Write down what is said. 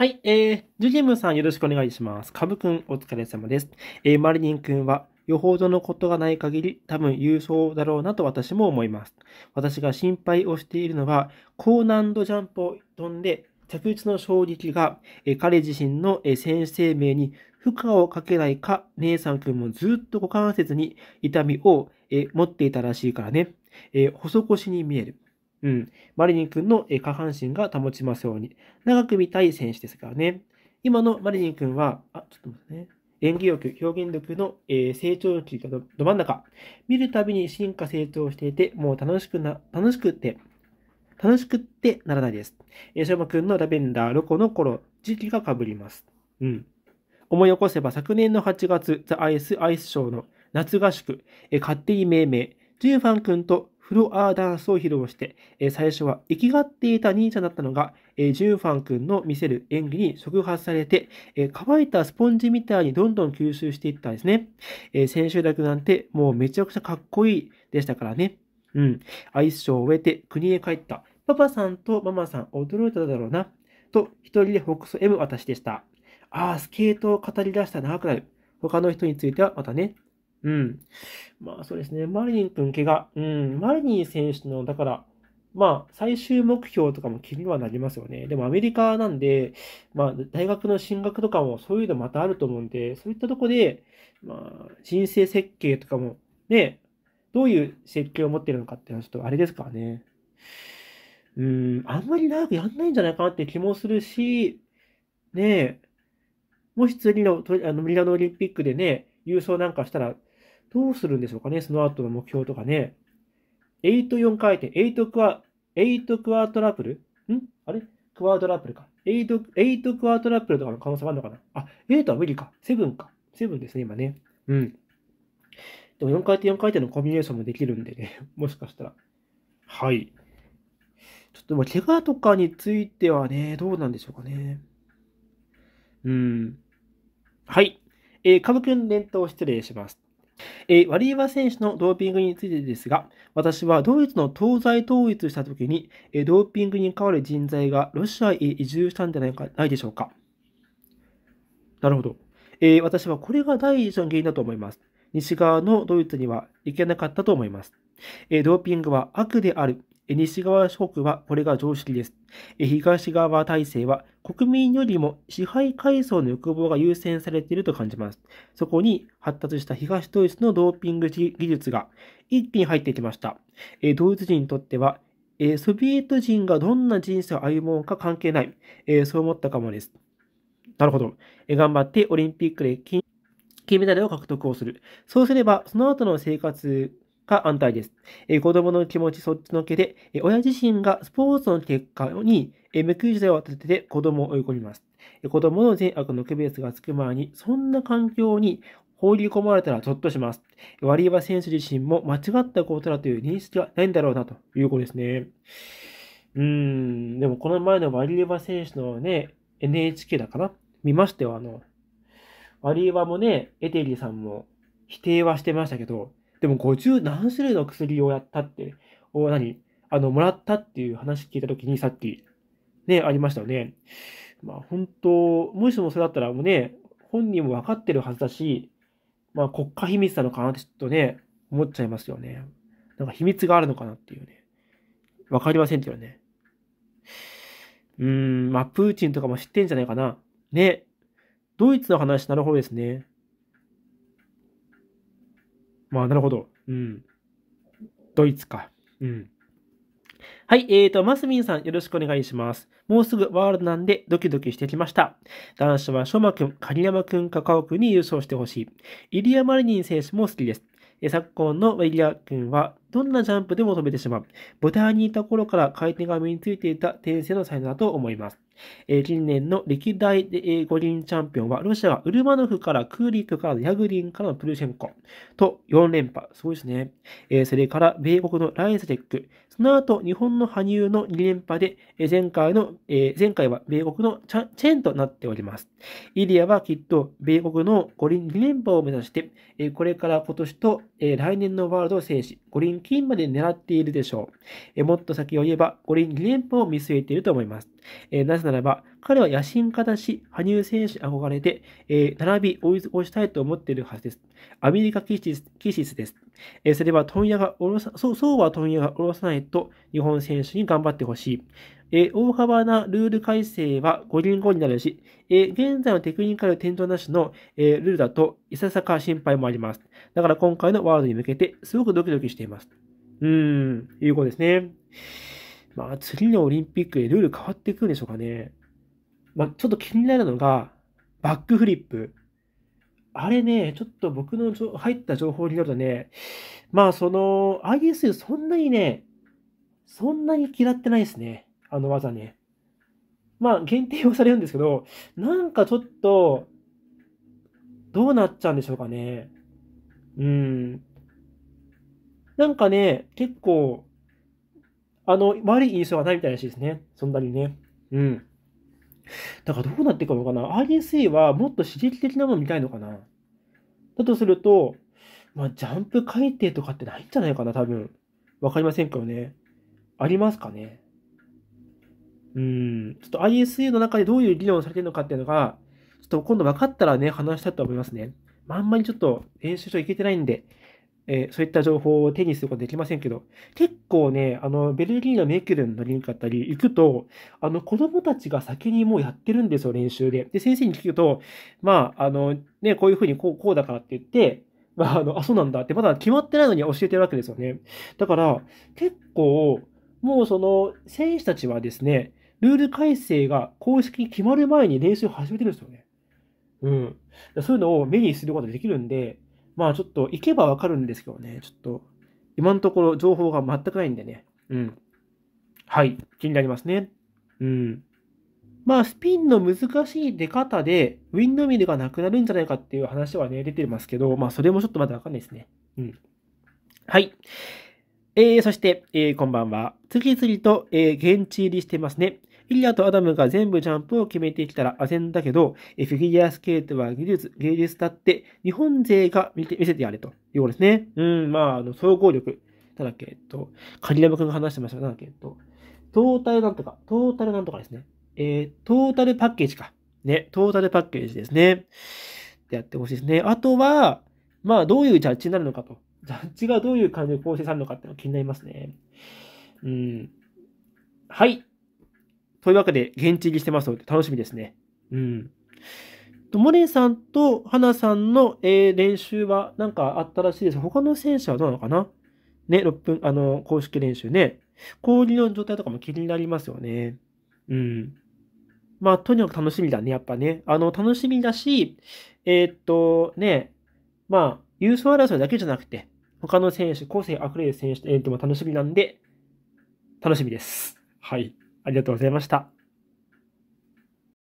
はい、えー、ジュジェムさんよろしくお願いします。カブくんお疲れ様です。えー、マリニンくんは、よほどのことがない限り多分優勝だろうなと私も思います。私が心配をしているのは、高難度ジャンプを飛んで着実の衝撃が、え彼自身の、え先生名に負荷をかけないか、姉さんくんもずっと股関節に痛みを、え持っていたらしいからね、え細腰に見える。うん。マリニン君の下半身が保ちますように。長く見たい選手ですからね。今のマリニン君は、あ、ちょっと待ってね。演技力、表現力の、成長期がど真ん中。見るたびに進化成長していて、もう楽しくな、楽しくって、楽しくってならないです。えー、ウマ君くんのラベンダーロコの頃、時期がかぶります。うん。思い起こせば昨年の8月、ザ・アイス・アイスショーの夏合宿、え勝手に命名、ジュンファン君とフロアーダンスを披露して、え最初は生きがっていた兄ちゃんだったのが、えジュンファン君の見せる演技に触発されて、え乾いたスポンジみたいにどんどん吸収していったんですね。え千秋楽なんてもうめちゃくちゃかっこいいでしたからね。うん。アイスショーを終えて国へ帰った。パパさんとママさん驚いただろうな。と、一人でホックス M 私でした。ああ、スケートを語り出した長くなる。他の人についてはまたね。うん。まあそうですね。マリニン君怪我。うん。マリニン選手の、だから、まあ最終目標とかも気にはなりますよね。でもアメリカなんで、まあ大学の進学とかもそういうのまたあると思うんで、そういったとこで、まあ人生設計とかもね、どういう設計を持ってるのかっていうのはちょっとあれですからね。うん、あんまり長くやんないんじゃないかなって気もするし、ねえ、もし次のあのミラノオリンピックでね、郵送なんかしたら、どうするんでしょうかね、その後の目標とかね。8、4回転、8クワ、8クワトラプルんあれクワトラプルか。8、8クワトラプルとかの可能性もあるのかなあ、8は無理か。7か。7ですね、今ね。うん。でも4回転、4回転のコンビネーションもできるんでね。もしかしたら。はい。ちょっとまあ怪我とかについてはね、どうなんでしょうかね。うん。はい。えー、株訓連投失礼します。えー、ワリエワ選手のドーピングについてですが、私はドイツの東西統一した時に、えー、ドーピングに関わる人材がロシアへ移住したんじゃないかないでしょうか。なるほど。えー、私はこれが第一の原因だと思います。西側のドイツには行けなかったと思います。えドーピングは悪である西側諸国はこれが常識です。東側体制は国民よりも支配階層の欲望が優先されていると感じます。そこに発達した東ドイツのドーピング技術が一気に入ってきました。ドイツ人にとっては、ソビエト人がどんな人生を歩もうか関係ない。そう思ったかもです。なるほど。頑張ってオリンピックで金メダルを獲得をする。そうすれば、その後の生活が安泰です。え子供の気持ちそっちのけで、え親自身がスポーツの結果に、え無給剤を当てて子供を追い込みます。え子供の善悪の区別がつく前に、そんな環境に放り込まれたらゾッとします。ワリエワ選手自身も間違ったことだという認識はないんだろうなということですね。うん、でもこの前のワリエワ選手のね、NHK だかな見ましたよ、あの。ワリエワもね、エテリさんも否定はしてましたけど、でも50何種類の薬をやったって、お何あの、もらったっていう話聞いたときにさっき、ね、ありましたよね。まあ本当、もしもそれだったらもうね、本人もわかってるはずだし、まあ国家秘密なのかなってちょっとね、思っちゃいますよね。なんか秘密があるのかなっていうね。わかりませんけどね。うーん、まあプーチンとかも知ってんじゃないかな。ね。ドイツの話、なるほどですね。まあ、なるほど。うん。ドイツか。うん。はい、えーと、マスミンさんよろしくお願いします。もうすぐワールドなんでドキドキしてきました。男子はショマくん、狩山くん、カカオくんに優勝してほしい。イリア・マリニン選手も好きです。昨今のウェリア君は、どんなジャンプでも止めてしまう。舞台にいた頃から回転が身についていた天性の才能だと思います。え近年の歴代五輪チャンピオンは、ロシアはウルマノフからクーリックからヤグリンからのプルシェンコと4連覇。すごいですね。えそれから、米国のライズテック。その後、日本の羽生の2連覇で、え前回の、え前回は米国のチェンとなっております。イリアはきっと米国の五輪2連覇を目指して、えこれから今年と、え来年のワールドを制し、五輪金まで狙っているでしょう。えもっと先を言えば、五輪2連覇を見据えていると思います。えなぜならば、彼は野心家だし、羽生選手に憧れて、えー、並び追い越したいと思っているはずです。アメリカ気質気です。えー、それは問屋が下ろさ、そう、そうは問屋が下ろさないと日本選手に頑張ってほしい。えー、大幅なルール改正は5輪後になるし、えー、現在のテクニカル転倒なしの、えルールだといささか心配もあります。だから今回のワールドに向けてすごくドキドキしています。うーん、いうことですね。まあ、次のオリンピックでルール変わっていくんでしょうかね。まあ、ちょっと気になるのが、バックフリップ。あれね、ちょっと僕の入った情報によるとね、まあその ISU そんなにね、そんなに嫌ってないですね。あの技ね。まあ限定をされるんですけど、なんかちょっと、どうなっちゃうんでしょうかね。うん。なんかね、結構、あの、悪い印象はないみたいらしいですね。そんなにね。うん。だからどうなっていくのかな ?RSA はもっと刺激的なもの見たいのかなだとすると、まあ、ジャンプ改定とかってないんじゃないかな、多分。わかりませんけどね。ありますかねうん。ちょっと ISA の中でどういう議論をされてるのかっていうのが、ちょっと今度分かったらね、話したいと思いますね。まあ、あんまりちょっと練習場行けてないんで、えー、そういった情報を手にすることできませんけど、結構ね、あの、ベルギーのメキュルンのリンクだったり行くと、あの、子供たちが先にもうやってるんですよ、練習で。で、先生に聞くと、まあ、あの、ね、こういうふうにこう、こうだからって言って、まあ、あの、あ、そうなんだって、まだ決まってないのに教えてるわけですよね。だから、結構、もうその、選手たちはですね、ルール改正が公式に決まる前に練習を始めてるんですよね。うん。そういうのを目にすることができるんで、まあちょっと行けばわかるんですけどね、ちょっと今のところ情報が全くないんでね。うん。はい、気になりますね。うん。まあスピンの難しい出方でウィンドミルがなくなるんじゃないかっていう話はね、出てますけど、まあそれもちょっとまだわかんないですね。うん。はい。えー、そして、えー、こんばんは。次々と、えー、現地入りしてますね。フィギュアとアダムが全部ジャンプを決めてきたらアぜんだけど、フィギュアスケートは技術、芸術だって、日本勢が見せてやれということですね。うん、まあ、あの、総合力。なんだっけ、えっと、カリラム君が話してました。なんだっけ、えっと、トータルなんとか、トータルなんとかですね。えー、トータルパッケージか。ね、トータルパッケージですね。ってやってほしいですね。あとは、まあ、どういうジャッジになるのかと。ジャッジがどういう感じで構成されるのかっていうのが気になりますね。うん。はい。というわけで、現地入りしてますので、楽しみですね。うん。と、モレンさんと花さんの、えー、練習はなんかあったらしいです。他の選手はどうなのかなね、6分、あの、公式練習ね。氷の状態とかも気になりますよね。うん。まあ、とにかく楽しみだね、やっぱね。あの、楽しみだし、えー、っと、ね、まあ、優勝争いだけじゃなくて、他の選手、個性あふれる選手と、えー、っと、楽しみなんで、楽しみです。はい。ありがとうございました。